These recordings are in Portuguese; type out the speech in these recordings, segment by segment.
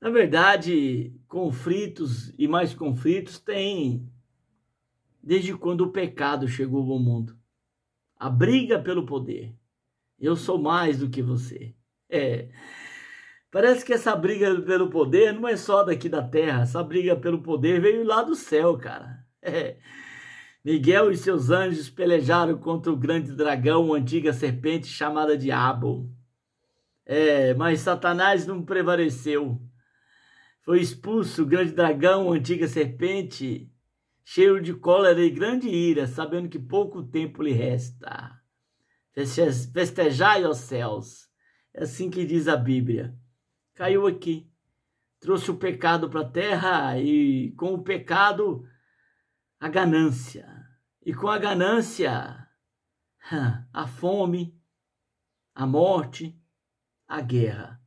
Na verdade, conflitos e mais conflitos tem desde quando o pecado chegou ao mundo. A briga pelo poder. Eu sou mais do que você. É. Parece que essa briga pelo poder não é só daqui da terra. Essa briga pelo poder veio lá do céu, cara. É. Miguel e seus anjos pelejaram contra o grande dragão, a antiga serpente chamada Diabo. É, mas Satanás não prevaleceu. Foi expulso o grande dragão, a antiga serpente, cheio de cólera e grande ira, sabendo que pouco tempo lhe resta. Festejai, os céus, é assim que diz a Bíblia. Caiu aqui, trouxe o pecado para a terra e com o pecado a ganância. E com a ganância a fome, a morte, a guerra.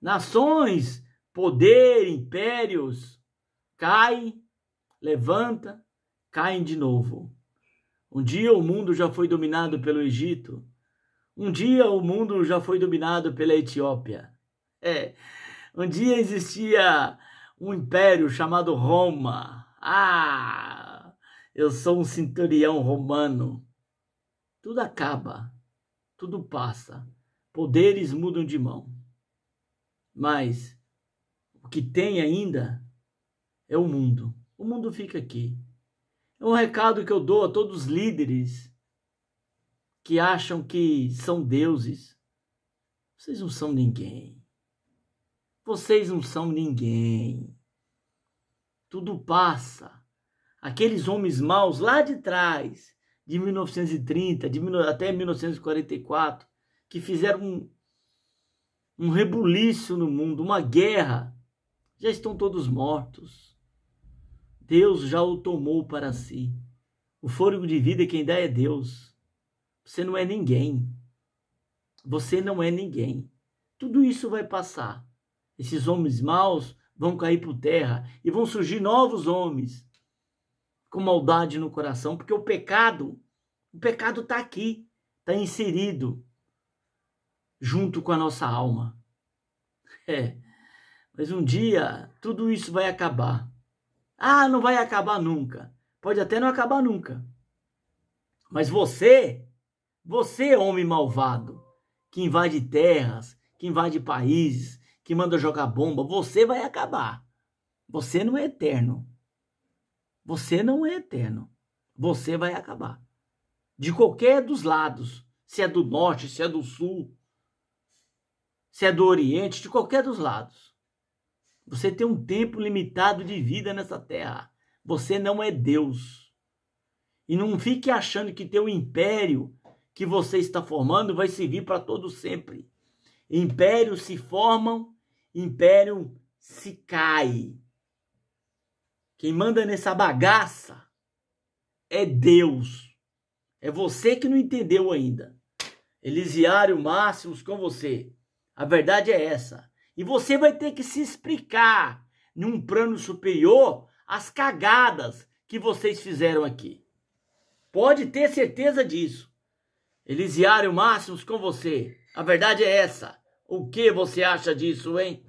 Nações poder, impérios, cai, levanta, caem de novo. Um dia o mundo já foi dominado pelo Egito. Um dia o mundo já foi dominado pela Etiópia. É. Um dia existia um império chamado Roma. Ah, eu sou um centurião romano. Tudo acaba, tudo passa, poderes mudam de mão. Mas o que tem ainda é o mundo. O mundo fica aqui. É um recado que eu dou a todos os líderes que acham que são deuses. Vocês não são ninguém. Vocês não são ninguém. Tudo passa. Aqueles homens maus lá de trás, de 1930 de, até 1944, que fizeram um, um rebuliço no mundo, uma guerra já estão todos mortos. Deus já o tomou para si. O fôlego de vida quem dá é Deus. Você não é ninguém. Você não é ninguém. Tudo isso vai passar. Esses homens maus vão cair por terra e vão surgir novos homens com maldade no coração, porque o pecado, o pecado está aqui, está inserido junto com a nossa alma. É. Mas um dia tudo isso vai acabar. Ah, não vai acabar nunca. Pode até não acabar nunca. Mas você, você, homem malvado, que invade terras, que invade países, que manda jogar bomba, você vai acabar. Você não é eterno. Você não é eterno. Você vai acabar. De qualquer dos lados, se é do norte, se é do sul, se é do oriente, de qualquer dos lados. Você tem um tempo limitado de vida nessa terra. Você não é Deus. E não fique achando que teu império que você está formando vai servir para todo sempre. Impérios se formam, império se cai. Quem manda nessa bagaça é Deus. É você que não entendeu ainda. Elisiário Máximos com você. A verdade é essa. E você vai ter que se explicar num plano superior as cagadas que vocês fizeram aqui. Pode ter certeza disso. Elisiário Máximos com você. A verdade é essa. O que você acha disso, hein?